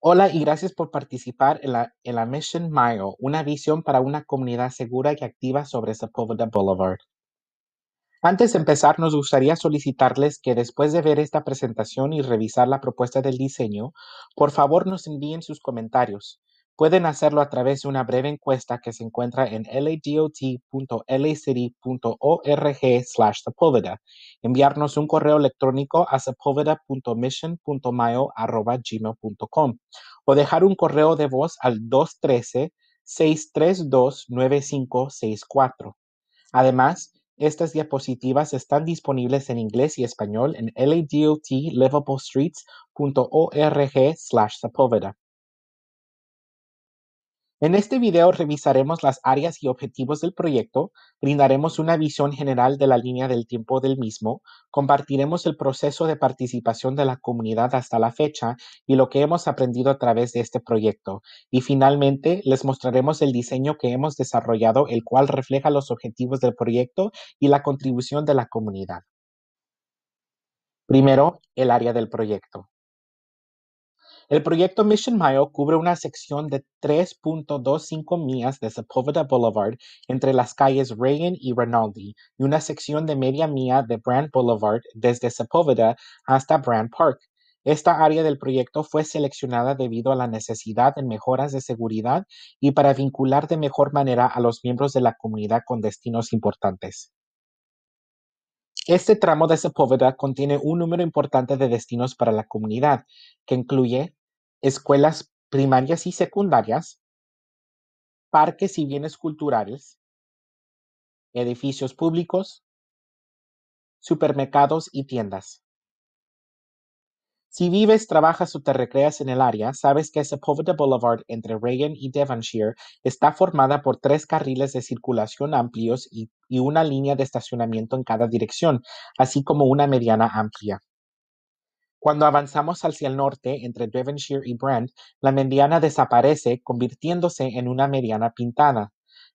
Hola y gracias por participar en la, en la Mission Mile, una visión para una comunidad segura y activa sobre Sepúlveda Boulevard. Antes de empezar, nos gustaría solicitarles que después de ver esta presentación y revisar la propuesta del diseño, por favor nos envíen sus comentarios. Pueden hacerlo a través de una breve encuesta que se encuentra en ladot.lacity.org/sepulveda. Enviarnos un correo electrónico a sepulveda.mission.mayo@gmail.com o dejar un correo de voz al 213-632-9564. Además, estas diapositivas están disponibles en inglés y español en ladot.livablestreets.org/sepulveda. En este video revisaremos las áreas y objetivos del proyecto, brindaremos una visión general de la línea del tiempo del mismo, compartiremos el proceso de participación de la comunidad hasta la fecha y lo que hemos aprendido a través de este proyecto. Y finalmente les mostraremos el diseño que hemos desarrollado, el cual refleja los objetivos del proyecto y la contribución de la comunidad. Primero, el área del proyecto. El proyecto Mission Mile cubre una sección de 3.25 millas de Sepúlveda Boulevard entre las calles Reagan y Rinaldi y una sección de media milla de Brand Boulevard desde Sepúlveda hasta Brand Park. Esta área del proyecto fue seleccionada debido a la necesidad de mejoras de seguridad y para vincular de mejor manera a los miembros de la comunidad con destinos importantes. Este tramo de Sepúlveda contiene un número importante de destinos para la comunidad, que incluye escuelas primarias y secundarias, parques y bienes culturales, edificios públicos, supermercados y tiendas. Si vives, trabajas o te recreas en el área, sabes que Sepulveda Boulevard entre Reagan y Devonshire está formada por tres carriles de circulación amplios y una línea de estacionamiento en cada dirección, así como una mediana amplia. Cuando avanzamos hacia el norte entre Devonshire y Brand, la mediana desaparece convirtiéndose en una mediana pintada.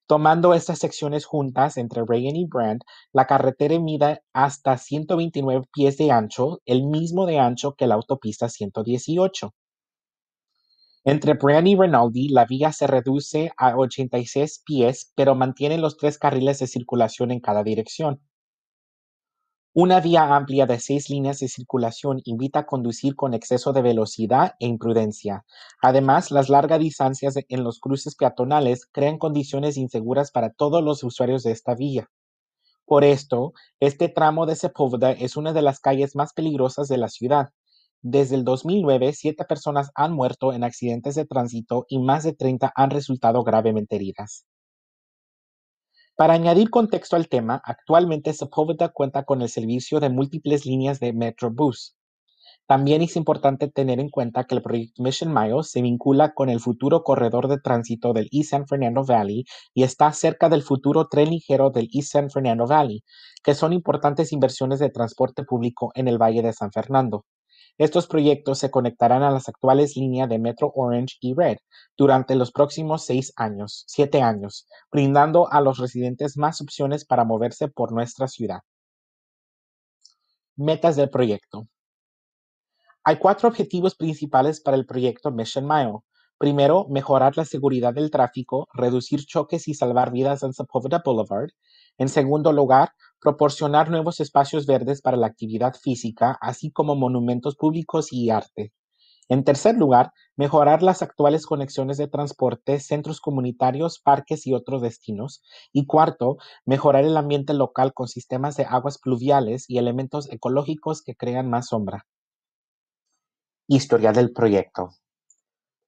Tomando estas secciones juntas entre Reagan y Brand, la carretera mide hasta 129 pies de ancho, el mismo de ancho que la autopista 118. Entre Brandt y Rinaldi, la vía se reduce a 86 pies, pero mantiene los tres carriles de circulación en cada dirección. Una vía amplia de seis líneas de circulación invita a conducir con exceso de velocidad e imprudencia. Además, las largas distancias en los cruces peatonales crean condiciones inseguras para todos los usuarios de esta vía. Por esto, este tramo de Sepúlveda es una de las calles más peligrosas de la ciudad. Desde el 2009, siete personas han muerto en accidentes de tránsito y más de 30 han resultado gravemente heridas. Para añadir contexto al tema, actualmente Sepúlveda cuenta con el servicio de múltiples líneas de Metrobús. También es importante tener en cuenta que el proyecto Mission Miles se vincula con el futuro corredor de tránsito del East San Fernando Valley y está cerca del futuro tren ligero del East San Fernando Valley, que son importantes inversiones de transporte público en el Valle de San Fernando. Estos proyectos se conectarán a las actuales líneas de Metro Orange y Red durante los próximos seis años, siete años, brindando a los residentes más opciones para moverse por nuestra ciudad. Metas del proyecto. Hay cuatro objetivos principales para el proyecto Mission Mile. Primero, mejorar la seguridad del tráfico, reducir choques y salvar vidas en Sepulveda Boulevard. En segundo lugar, proporcionar nuevos espacios verdes para la actividad física, así como monumentos públicos y arte. En tercer lugar, mejorar las actuales conexiones de transporte, centros comunitarios, parques y otros destinos. Y cuarto, mejorar el ambiente local con sistemas de aguas pluviales y elementos ecológicos que crean más sombra. Historia del proyecto.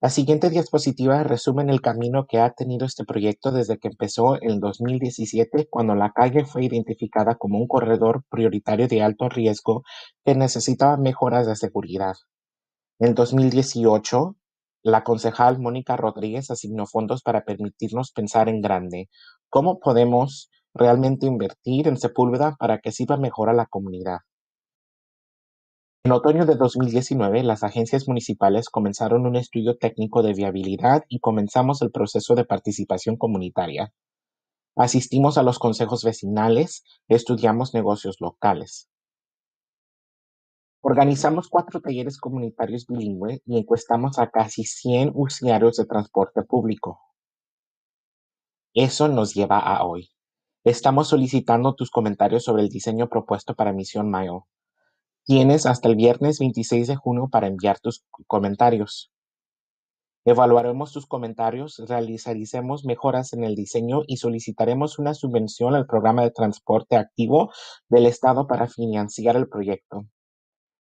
La siguiente diapositiva resumen el camino que ha tenido este proyecto desde que empezó en 2017, cuando la calle fue identificada como un corredor prioritario de alto riesgo que necesitaba mejoras de seguridad. En 2018, la concejal Mónica Rodríguez asignó fondos para permitirnos pensar en grande. ¿Cómo podemos realmente invertir en Sepúlveda para que sirva mejor a la comunidad? En otoño de 2019, las agencias municipales comenzaron un estudio técnico de viabilidad y comenzamos el proceso de participación comunitaria. Asistimos a los consejos vecinales, estudiamos negocios locales. Organizamos cuatro talleres comunitarios bilingües y encuestamos a casi 100 usuarios de transporte público. Eso nos lleva a hoy. Estamos solicitando tus comentarios sobre el diseño propuesto para Misión Mayo. Tienes hasta el viernes 26 de junio para enviar tus comentarios. Evaluaremos tus comentarios, realizaremos mejoras en el diseño y solicitaremos una subvención al programa de transporte activo del Estado para financiar el proyecto.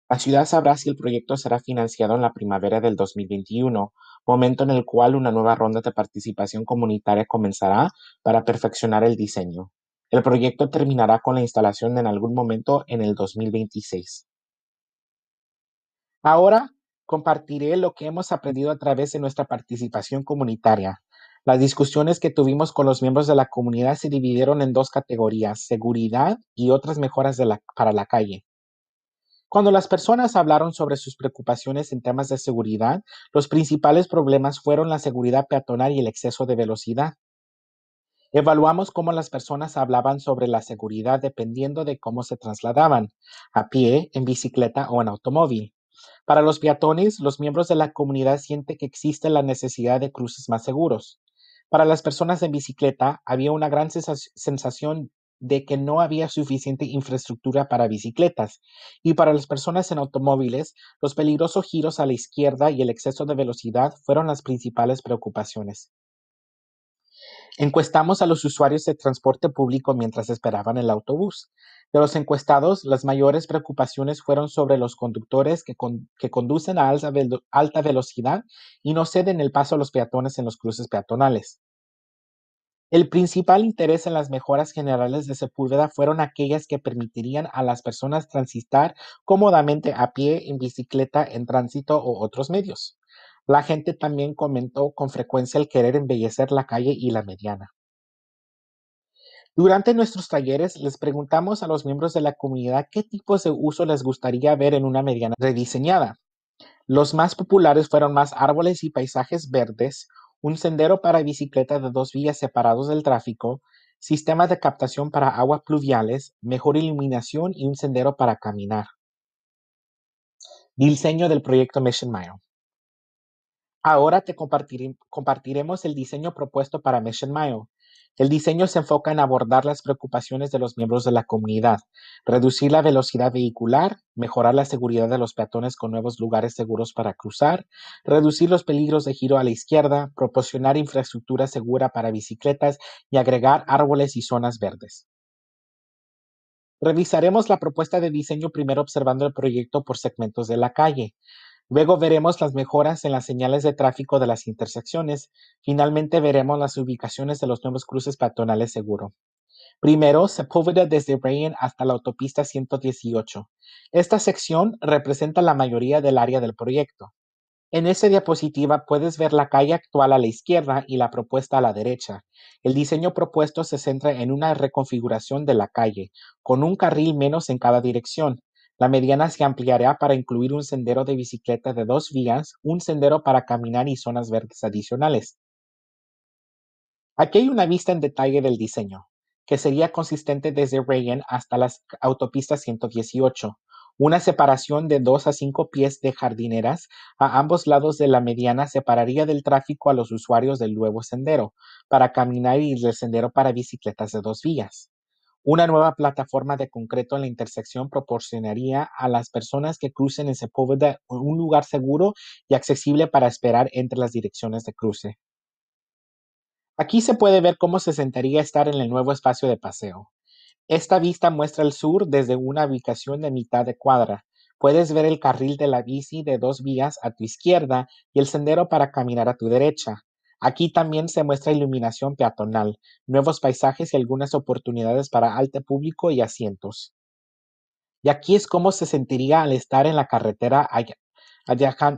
La ciudad sabrá si el proyecto será financiado en la primavera del 2021, momento en el cual una nueva ronda de participación comunitaria comenzará para perfeccionar el diseño. El proyecto terminará con la instalación en algún momento en el 2026. Ahora compartiré lo que hemos aprendido a través de nuestra participación comunitaria. Las discusiones que tuvimos con los miembros de la comunidad se dividieron en dos categorías, seguridad y otras mejoras para la calle. Cuando las personas hablaron sobre sus preocupaciones en temas de seguridad, los principales problemas fueron la seguridad peatonal y el exceso de velocidad. Evaluamos cómo las personas hablaban sobre la seguridad dependiendo de cómo se trasladaban, a pie, en bicicleta o en automóvil. Para los peatones, los miembros de la comunidad sienten que existe la necesidad de cruces más seguros. Para las personas en bicicleta, había una gran sensación de que no había suficiente infraestructura para bicicletas. Y para las personas en automóviles, los peligrosos giros a la izquierda y el exceso de velocidad fueron las principales preocupaciones. Encuestamos a los usuarios de transporte público mientras esperaban el autobús. De los encuestados, las mayores preocupaciones fueron sobre los conductores que, conducen a alta velocidad y no ceden el paso a los peatones en los cruces peatonales. El principal interés en las mejoras generales de Sepúlveda fueron aquellas que permitirían a las personas transitar cómodamente a pie, en bicicleta, en tránsito o otros medios. La gente también comentó con frecuencia el querer embellecer la calle y la mediana. Durante nuestros talleres les preguntamos a los miembros de la comunidad qué tipos de uso les gustaría ver en una mediana rediseñada. Los más populares fueron más árboles y paisajes verdes, un sendero para bicicletas de dos vías separados del tráfico, sistemas de captación para aguas pluviales, mejor iluminación y un sendero para caminar. Diseño del proyecto Mission Mile. Ahora te compartiremos el diseño propuesto para Mission Mile. El diseño se enfoca en abordar las preocupaciones de los miembros de la comunidad, reducir la velocidad vehicular, mejorar la seguridad de los peatones con nuevos lugares seguros para cruzar, reducir los peligros de giro a la izquierda, proporcionar infraestructura segura para bicicletas y agregar árboles y zonas verdes. Revisaremos la propuesta de diseño primero observando el proyecto por segmentos de la calle. Luego veremos las mejoras en las señales de tráfico de las intersecciones. Finalmente veremos las ubicaciones de los nuevos cruces peatonales seguro. Primero, se Sepúlveda desde Brain hasta la autopista 118. Esta sección representa la mayoría del área del proyecto. En esta diapositiva puedes ver la calle actual a la izquierda y la propuesta a la derecha. El diseño propuesto se centra en una reconfiguración de la calle, con un carril menos en cada dirección. La mediana se ampliará para incluir un sendero de bicicleta de dos vías, un sendero para caminar y zonas verdes adicionales. Aquí hay una vista en detalle del diseño, que sería consistente desde Reagan hasta las autopistas 118, una separación de 2 a 5 pies de jardineras a ambos lados de la mediana separaría del tráfico a los usuarios del nuevo sendero para caminar y del sendero para bicicletas de dos vías. Una nueva plataforma de concreto en la intersección proporcionaría a las personas que crucen en Sepúlveda un lugar seguro y accesible para esperar entre las direcciones de cruce. Aquí se puede ver cómo se sentaría estar en el nuevo espacio de paseo. Esta vista muestra el sur desde una ubicación de mitad de cuadra. Puedes ver el carril de la bici de dos vías a tu izquierda y el sendero para caminar a tu derecha. Aquí también se muestra iluminación peatonal, nuevos paisajes y algunas oportunidades para alto público y asientos. Y aquí es cómo se sentiría al estar en la carretera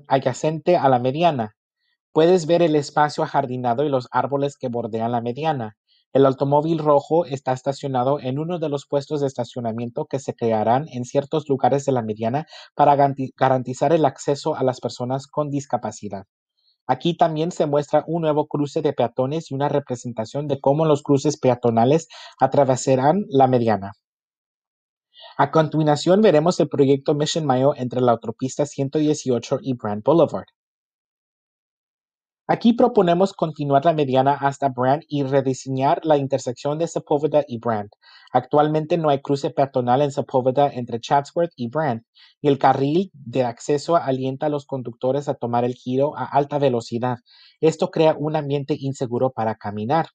adyacente a la mediana. Puedes ver el espacio ajardinado y los árboles que bordean la mediana. El automóvil rojo está estacionado en uno de los puestos de estacionamiento que se crearán en ciertos lugares de la mediana para garantizar el acceso a las personas con discapacidad. Aquí también se muestra un nuevo cruce de peatones y una representación de cómo los cruces peatonales atravesarán la mediana. A continuación veremos el proyecto Mission Mayo entre la autopista 118 y Brand Boulevard. Aquí proponemos continuar la mediana hasta Brand y rediseñar la intersección de Sepúlveda y Brand. Actualmente no hay cruce peatonal en Sepúlveda entre Chatsworth y Brand, y el carril de acceso alienta a los conductores a tomar el giro a alta velocidad. Esto crea un ambiente inseguro para caminar.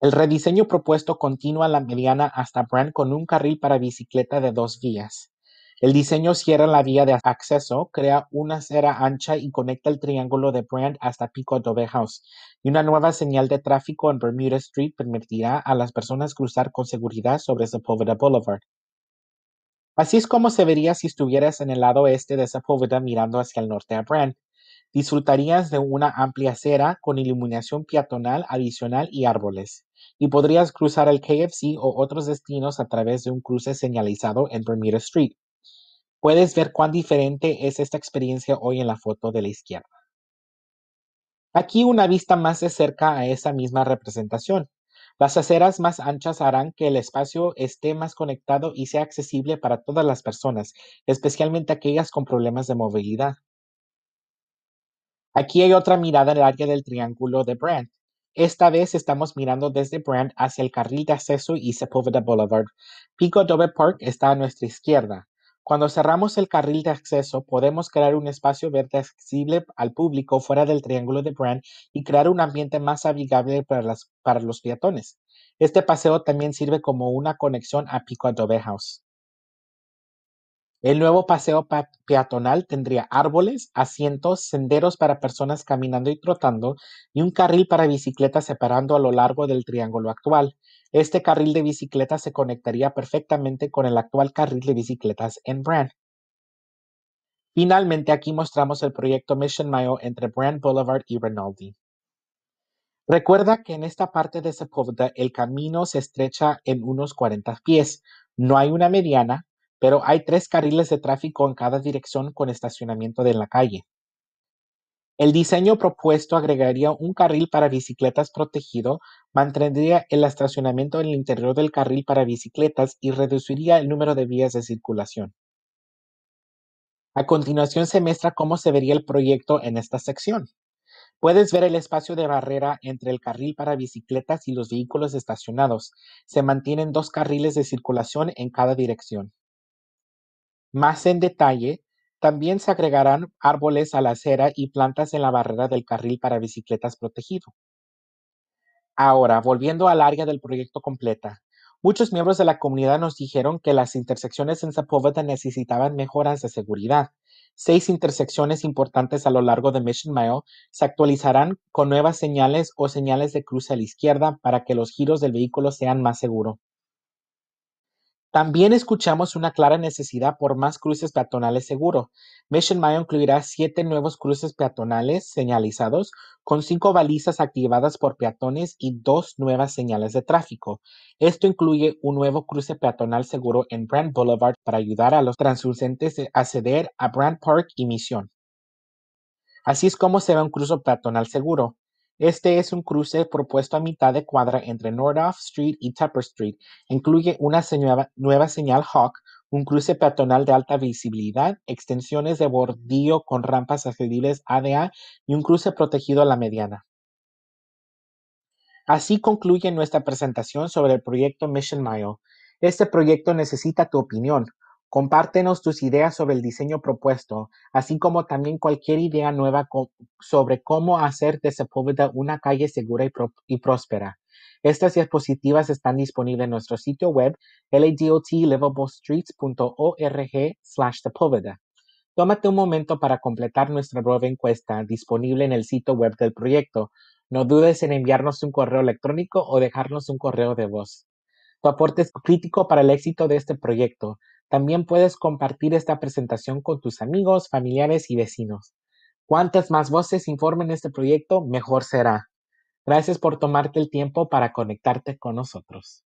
El rediseño propuesto continúa la mediana hasta Brand con un carril para bicicleta de dos vías. El diseño cierra la vía de acceso, crea una acera ancha y conecta el triángulo de Brand hasta Pico Adobe House. Y una nueva señal de tráfico en Bermuda Street permitirá a las personas cruzar con seguridad sobre Sepúlveda Boulevard. Así es como se vería si estuvieras en el lado este de Sepúlveda mirando hacia el norte a Brand. Disfrutarías de una amplia acera con iluminación peatonal adicional y árboles, y podrías cruzar el KFC o otros destinos a través de un cruce señalizado en Bermuda Street. Puedes ver cuán diferente es esta experiencia hoy en la foto de la izquierda. Aquí una vista más de cerca a esa misma representación. Las aceras más anchas harán que el espacio esté más conectado y sea accesible para todas las personas, especialmente aquellas con problemas de movilidad. Aquí hay otra mirada en el área del triángulo de Brand. Esta vez estamos mirando desde Brand hacia el carril de acceso y Sepúlveda Boulevard. Pico Dove Park está a nuestra izquierda. Cuando cerramos el carril de acceso, podemos crear un espacio verde accesible al público fuera del triángulo de Brand y crear un ambiente más amigable para, para los peatones. Este paseo también sirve como una conexión a Pico Adobe House. El nuevo paseo peatonal tendría árboles, asientos, senderos para personas caminando y trotando y un carril para bicicletas separando a lo largo del triángulo actual. Este carril de bicicletas se conectaría perfectamente con el actual carril de bicicletas en Brand. Finalmente, aquí mostramos el proyecto Mission Mayo entre Brand Boulevard y Rinaldi. Recuerda que en esta parte de Sepúlveda el camino se estrecha en unos 40 pies. No hay una mediana, pero hay tres carriles de tráfico en cada dirección con estacionamiento en la calle. El diseño propuesto agregaría un carril para bicicletas protegido, mantendría el estacionamiento en el interior del carril para bicicletas y reduciría el número de vías de circulación. A continuación se muestra cómo se vería el proyecto en esta sección. Puedes ver el espacio de barrera entre el carril para bicicletas y los vehículos estacionados. Se mantienen dos carriles de circulación en cada dirección. Más en detalle, también se agregarán árboles a la acera y plantas en la barrera del carril para bicicletas protegido. Ahora, volviendo al área del proyecto completa, muchos miembros de la comunidad nos dijeron que las intersecciones en Zapoveta necesitaban mejoras de seguridad. Seis intersecciones importantes a lo largo de Mission Mile se actualizarán con nuevas señales o señales de cruce a la izquierda para que los giros del vehículo sean más seguros. También escuchamos una clara necesidad por más cruces peatonales seguros. Mission Mayo incluirá siete nuevos cruces peatonales señalizados, con cinco balizas activadas por peatones y dos nuevas señales de tráfico. Esto incluye un nuevo cruce peatonal seguro en Brand Boulevard para ayudar a los translucentes a acceder a Brand Park y Misión. Así es como se ve un cruce peatonal seguro. Este es un cruce propuesto a mitad de cuadra entre Nordhoff Street y Tupper Street. Incluye una nueva señal Hawk, un cruce peatonal de alta visibilidad, extensiones de bordillo con rampas accesibles ADA y un cruce protegido a la mediana. Así concluye nuestra presentación sobre el proyecto Mission Mile. Este proyecto necesita tu opinión. Compártenos tus ideas sobre el diseño propuesto, así como también cualquier idea nueva sobre cómo hacer de Sepúlveda una calle segura y, próspera. Estas diapositivas están disponibles en nuestro sitio web LADOTLivableStreets.org Tómate un momento para completar nuestra nueva encuesta disponible en el sitio web del proyecto. No dudes en enviarnos un correo electrónico o dejarnos un correo de voz. Tu aporte es crítico para el éxito de este proyecto. También puedes compartir esta presentación con tus amigos, familiares y vecinos. Cuantas más voces informen este proyecto, mejor será. Gracias por tomarte el tiempo para conectarte con nosotros.